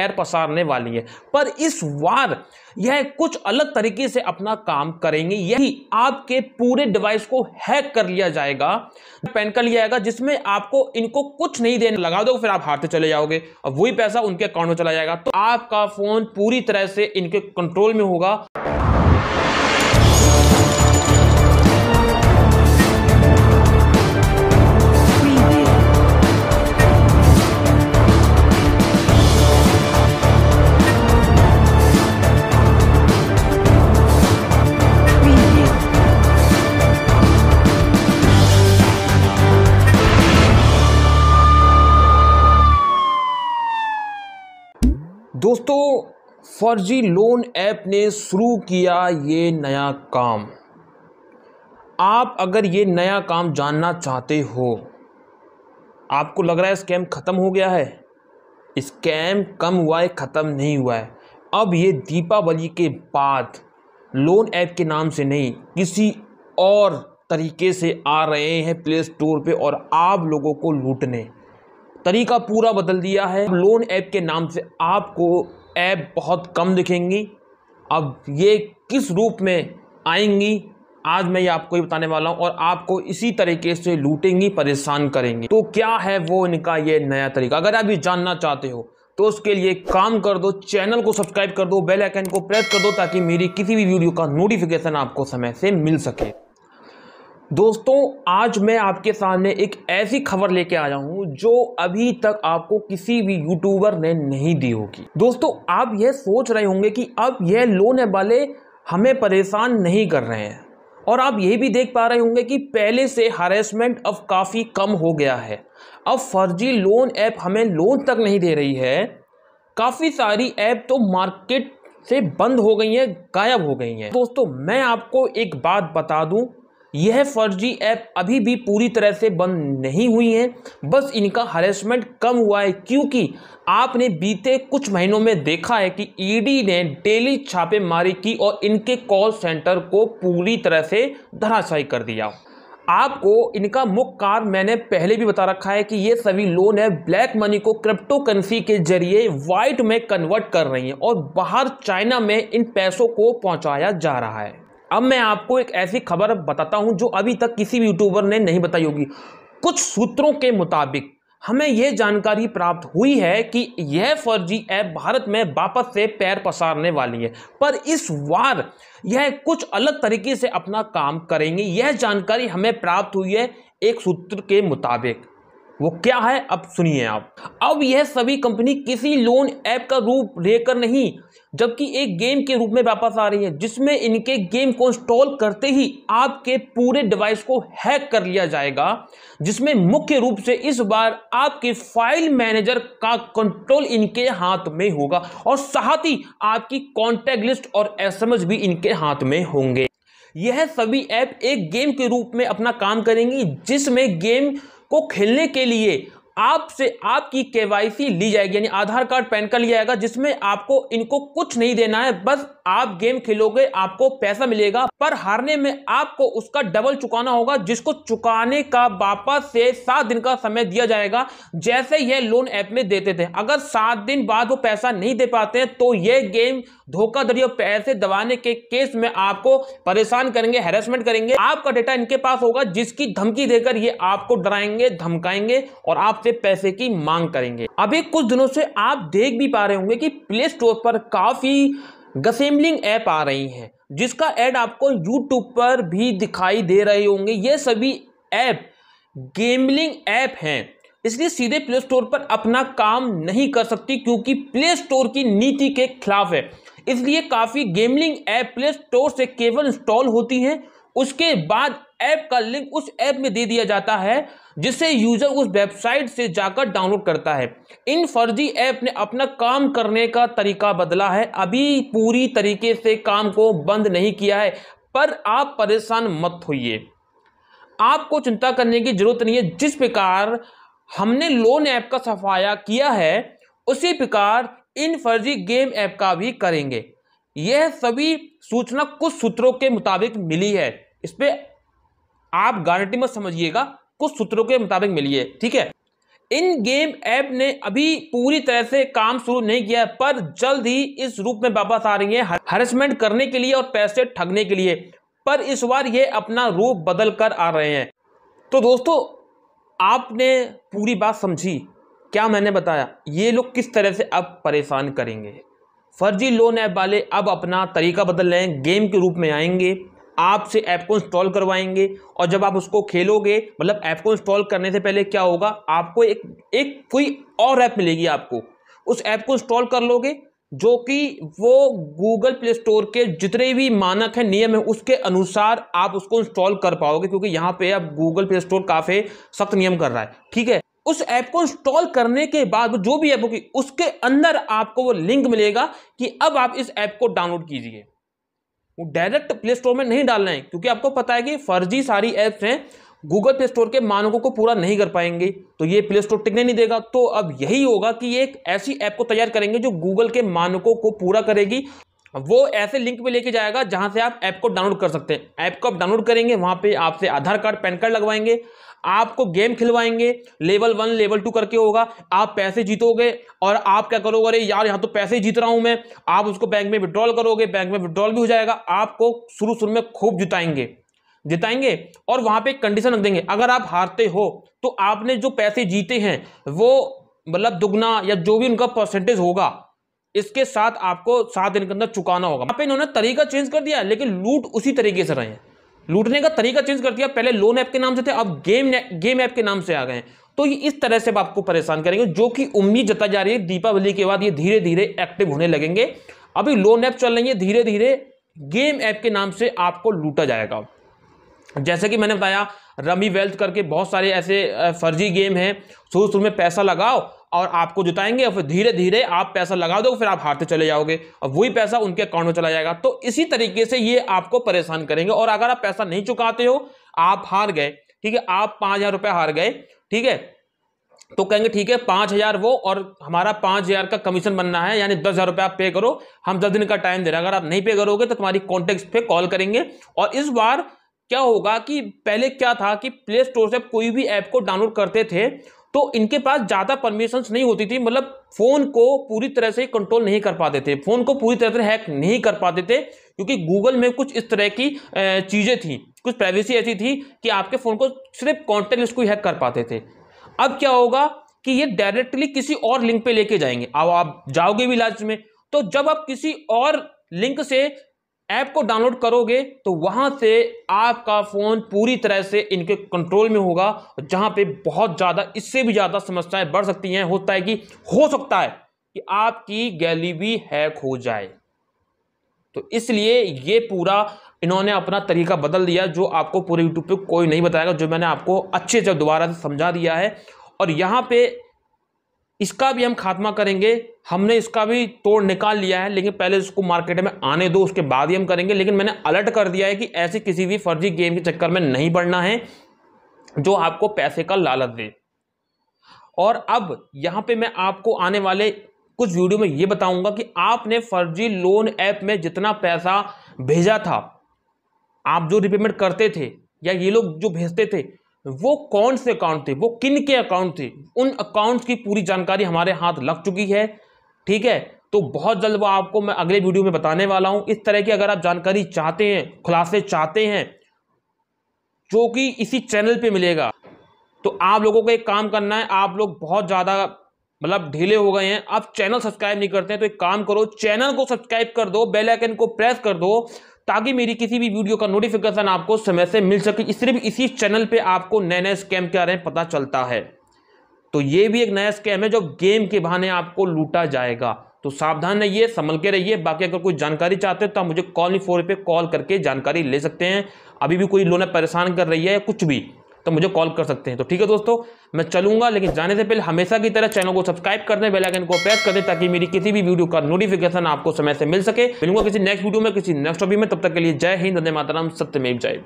पैर पसारने वाली है पर इस बार यह कुछ अलग तरीके से अपना काम करेंगे यही आपके पूरे डिवाइस को हैक कर लिया जाएगा पेन कर लिया जाएगा जिसमें आपको इनको कुछ नहीं देने लगा दो फिर आप हारते चले जाओगे और वही पैसा उनके अकाउंट में चला जाएगा तो आपका फोन पूरी तरह से इनके कंट्रोल में होगा दोस्तों फर्जी लोन ऐप ने शुरू किया ये नया काम आप अगर ये नया काम जानना चाहते हो आपको लग रहा है स्कैम ख़त्म हो गया है स्कैम कम हुआ है ख़त्म नहीं हुआ है अब ये दीपावली के बाद लोन ऐप के नाम से नहीं किसी और तरीके से आ रहे हैं प्ले स्टोर पे और आप लोगों को लूटने तरीका पूरा बदल दिया है लोन ऐप के नाम से आपको ऐप बहुत कम दिखेंगी अब ये किस रूप में आएंगी आज मैं ये आपको ये बताने वाला हूँ और आपको इसी तरीके से लूटेंगी परेशान करेंगी तो क्या है वो इनका ये नया तरीका अगर आप ये जानना चाहते हो तो उसके लिए काम कर दो चैनल को सब्सक्राइब कर दो बेल आइकन को प्रेस कर दो ताकि मेरी किसी भी वीडियो का नोटिफिकेशन आपको समय से मिल सके दोस्तों आज मैं आपके सामने एक ऐसी खबर लेके आया हूँ जो अभी तक आपको किसी भी यूट्यूबर ने नहीं दी होगी दोस्तों आप यह सोच रहे होंगे कि अब यह लोन वाले हमें परेशान नहीं कर रहे हैं और आप ये भी देख पा रहे होंगे कि पहले से हरेसमेंट अब काफ़ी कम हो गया है अब फर्जी लोन ऐप हमें लोन तक नहीं दे रही है काफ़ी सारी ऐप तो मार्केट से बंद हो गई हैं गायब हो गई हैं दोस्तों मैं आपको एक बात बता दूं यह फर्जी ऐप अभी भी पूरी तरह से बंद नहीं हुई है बस इनका हरेसमेंट कम हुआ है क्योंकि आपने बीते कुछ महीनों में देखा है कि ईडी ने डेली छापेमारी की और इनके कॉल सेंटर को पूरी तरह से धराशायी कर दिया आपको इनका मुख्य कारण मैंने पहले भी बता रखा है कि ये सभी लोन है ब्लैक मनी को क्रिप्टो करेंसी के जरिए वाइट में कन्वर्ट कर रही हैं और बाहर चाइना में इन पैसों को पहुंचाया जा रहा है अब मैं आपको एक ऐसी खबर बताता हूं जो अभी तक किसी भी यूट्यूबर ने नहीं बताई होगी कुछ सूत्रों के मुताबिक हमें यह जानकारी प्राप्त हुई है कि यह फर्जी ऐप भारत में वापस से पैर पसारने वाली है पर इस बार यह कुछ अलग तरीके से अपना काम करेंगे यह जानकारी हमें प्राप्त हुई है एक सूत्र के मुताबिक वो क्या है अब सुनिए आप अब यह सभी कंपनी किसी लोन ऐप का रूप लेकर नहीं जबकि एक गेम के रूप में वापस आ रही है जिसमें इनके गेम को इंस्टॉल करते ही आपके पूरे डिवाइस को हैक कर लिया जाएगा जिसमें मुख्य रूप से इस बार आपके फाइल मैनेजर का कंट्रोल इनके हाथ में होगा और साथ ही आपकी कॉन्टेक्ट लिस्ट और एसएमएस भी इनके हाथ में होंगे यह सभी ऐप एक गेम के रूप में अपना काम करेंगी जिसमें गेम को खेलने के लिए आपसे आपकी सी ली जाएगी यानी आधार कार्ड पैन कार्ड लिया जाएगा जिसमें आपको इनको कुछ नहीं देना है बस आप गेम खेलोगे आपको पैसा मिलेगा पर हारने में आपको उसका डबल चुकाना होगा जिसको चुकाने का वापस से सात दिन का समय दिया जाएगा जैसे यह लोन ऐप में देते थे अगर सात दिन बाद वो पैसा नहीं दे पाते हैं तो यह गेम धोखाधड़ी और पैसे दबाने के केस में आपको परेशान करेंगे हेरासमेंट करेंगे आपका डेटा इनके पास होगा जिसकी धमकी देकर ये आपको डराएंगे धमकाएंगे और आपसे पैसे की मांग करेंगे अभी कुछ दिनों से आप देख भी पा रहे होंगे कि प्ले स्टोर पर काफ़ी गसेम्बलिंग ऐप आ रही हैं जिसका ऐड आपको यूट्यूब पर भी दिखाई दे रहे होंगे ये सभी ऐप गेमलिंग ऐप हैं इसलिए सीधे प्ले स्टोर पर अपना काम नहीं कर सकती क्योंकि प्ले स्टोर की नीति के खिलाफ है इसलिए काफ़ी गेमिंग ऐप प्ले स्टोर से केवल इंस्टॉल होती हैं उसके बाद ऐप का लिंक उस ऐप में दे दिया जाता है जिसे यूजर उस वेबसाइट से जाकर डाउनलोड करता है इन फर्जी ऐप ने अपना काम करने का तरीका बदला है अभी पूरी तरीके से काम को बंद नहीं किया है पर आप परेशान मत होइए आपको चिंता करने की जरूरत नहीं है जिस प्रकार हमने लोन ऐप का सफाया किया है उसी प्रकार इन फर्जी गेम ऐप का भी करेंगे यह सभी सूचना कुछ सूत्रों के मुताबिक मिली है इस पर आप गारंटी मत समझिएगा कुछ सूत्रों के मुताबिक मिली है ठीक है इन गेम ऐप ने अभी पूरी तरह से काम शुरू नहीं किया है पर जल्द ही इस रूप में वापस आ रही है हरेसमेंट करने के लिए और पैसे ठगने के लिए पर इस बार ये अपना रूप बदल कर आ रहे हैं तो दोस्तों आपने पूरी बात समझी क्या मैंने बताया ये लोग किस तरह से अब परेशान करेंगे फर्जी लोन ऐप वाले अब अपना तरीका बदल रहे हैं गेम के रूप में आएंगे आपसे ऐप को इंस्टॉल करवाएंगे और जब आप उसको खेलोगे मतलब ऐप को इंस्टॉल करने से पहले क्या होगा आपको एक एक कोई और ऐप मिलेगी आपको उस ऐप को इंस्टॉल कर लोगे जो कि वो गूगल प्ले स्टोर के जितने भी मानक हैं नियम है उसके अनुसार आप उसको इंस्टॉल कर पाओगे क्योंकि यहाँ पे अब गूगल प्ले स्टोर काफ़ी सख्त नियम कर रहा है ठीक है उस ऐप को इंस्टॉल करने के बाद जो भी ऐप होगी उसके अंदर आपको वो लिंक मिलेगा कि अब आप इस ऐप को डाउनलोड कीजिए वो डायरेक्ट प्ले स्टोर में नहीं डालना है क्योंकि आपको पता है कि फर्जी सारी ऐप्स हैं गूगल प्ले स्टोर के मानकों को पूरा नहीं कर पाएंगे तो ये प्ले स्टोर टिकने नहीं देगा तो अब यही होगा कि एक ऐसी ऐप को तैयार करेंगे जो गूगल के मानकों को पूरा करेगी वो ऐसे लिंक पे लेके जाएगा जहां से आप ऐप को डाउनलोड कर सकते हैं ऐप को आप डाउनलोड करेंगे वहां पे आपसे आधार कार्ड पैन कार्ड लगवाएंगे आपको गेम खिलवाएंगे लेवल वन लेवल टू करके होगा आप पैसे जीतोगे और आप क्या करोगे अरे यार यहाँ तो पैसे जीत रहा हूँ मैं आप उसको बैंक में विड्रॉल करोगे बैंक में विड्रॉल भी हो जाएगा आपको शुरू शुरू में खूब जुटाएंगे जिताएंगे और वहां पे एक कंडीशन रख देंगे अगर आप हारते हो तो आपने जो पैसे जीते हैं वो मतलब दुगना या जो भी उनका परसेंटेज होगा इसके साथ आपको सात दिन के अंदर चुकाना होगा आप इन्होंने तरीका चेंज कर दिया लेकिन लूट उसी तरीके से रहे हैं लूटने का तरीका चेंज कर दिया पहले लोन ऐप के नाम से थे अब गेम गेम ऐप के नाम से आ गए तो ये इस तरह से आपको परेशान करेंगे जो कि उम्मीद जताई जा रही है दीपावली के बाद ये धीरे धीरे एक्टिव होने लगेंगे अभी लोन ऐप चल रही है धीरे धीरे गेम ऐप के नाम से आपको लूटा जाएगा जैसे कि मैंने बताया रमी वेल्थ करके बहुत सारे ऐसे फर्जी गेम हैं शुरू शुरू में पैसा लगाओ और आपको जुताएंगे और फिर धीरे धीरे आप पैसा लगा दो फिर आप हारते चले जाओगे और वही पैसा उनके अकाउंट में चला जाएगा तो इसी तरीके से ये आपको परेशान करेंगे और अगर आप पैसा नहीं चुकाते हो आप हार गए ठीक है आप पाँच हज़ार रुपये हार गए ठीक है तो कहेंगे ठीक है पाँच हज़ार वो और हमारा पाँच हज़ार का कमीशन बनना है यानी दस हज़ार रुपये आप पे करो हम दस दिन का टाइम दे रहे हैं अगर आप नहीं पे करोगे तो तुम्हारी कॉन्टेक्ट पे कॉल करेंगे और इस बार क्या होगा कि पहले क्या था कि प्ले स्टोर से कोई भी ऐप को डाउनलोड करते थे तो इनके पास ज़्यादा परमिशन नहीं होती थी मतलब फ़ोन को पूरी तरह से कंट्रोल नहीं कर पाते थे फ़ोन को पूरी तरह से हैक नहीं कर पाते थे क्योंकि गूगल में कुछ इस तरह की चीज़ें थी कुछ प्राइवेसी ऐसी थी कि आपके फ़ोन को सिर्फ कॉन्टेक्ट लिस्ट को हैक कर पाते थे अब क्या होगा कि ये डायरेक्टली किसी और लिंक पे लेके जाएंगे अब आप जाओगे भी लास्ट में तो जब आप किसी और लिंक से ऐप को डाउनलोड करोगे तो वहां से आपका फ़ोन पूरी तरह से इनके कंट्रोल में होगा जहां पे बहुत ज़्यादा इससे भी ज़्यादा समस्याएं बढ़ सकती हैं होता है कि हो सकता है कि आपकी गैली भी हैक हो जाए तो इसलिए ये पूरा इन्होंने अपना तरीका बदल दिया जो आपको पूरे यूट्यूब पे कोई नहीं बताएगा जो मैंने आपको अच्छे से दोबारा से समझा दिया है और यहाँ पे इसका भी हम खात्मा करेंगे हमने इसका भी तोड़ निकाल लिया है लेकिन पहले इसको मार्केट में आने दो उसके बाद ही हम करेंगे लेकिन मैंने अलर्ट कर दिया है कि ऐसी किसी भी फर्जी गेम के चक्कर में नहीं पड़ना है जो आपको पैसे का लालच दे और अब यहाँ पे मैं आपको आने वाले कुछ वीडियो में ये बताऊंगा कि आपने फर्जी लोन ऐप में जितना पैसा भेजा था आप जो रिपेमेंट करते थे या ये लोग जो भेजते थे वो कौन से अकाउंट थे वो किन के अकाउंट थे उन अकाउंट की पूरी जानकारी हमारे हाथ लग चुकी है ठीक है तो बहुत जल्द वो आपको मैं अगले वीडियो में बताने वाला हूं इस तरह की अगर आप जानकारी चाहते हैं खुलासे चाहते हैं जो कि इसी चैनल पे मिलेगा तो आप लोगों को एक काम करना है आप लोग बहुत ज़्यादा मतलब ढीले हो गए हैं आप चैनल सब्सक्राइब नहीं करते हैं तो एक काम करो चैनल को सब्सक्राइब कर दो बेलाइकन को प्रेस कर दो ताकि मेरी किसी भी वीडियो का नोटिफिकेशन आपको समय से मिल सके सिर्फ इसी चैनल पे आपको नए नए स्कैम के बारे में पता चलता है तो ये भी एक नया स्कैम है जो गेम के बहाने आपको लूटा जाएगा तो सावधान रहिए संभल के रहिए बाकी अगर कोई जानकारी चाहते हो तो आप मुझे कॉल फोर पे कॉल करके जानकारी ले सकते हैं अभी भी कोई लोन परेशान कर रही है या कुछ भी तो मुझे कॉल कर सकते हैं तो ठीक है दोस्तों मैं चलूंगा लेकिन जाने से पहले हमेशा की तरह चैनल को सब्सक्राइब कर दें बेलाइकन को प्रेस कर दें ताकि मेरी किसी भी वीडियो का नोटिफिकेशन आपको समय से मिल सके मिलूंगा किसी नेक्स्ट वीडियो में किसी नेक्स्ट टॉपिक में तब तक के लिए जय हिंद माता राम सत्य में जय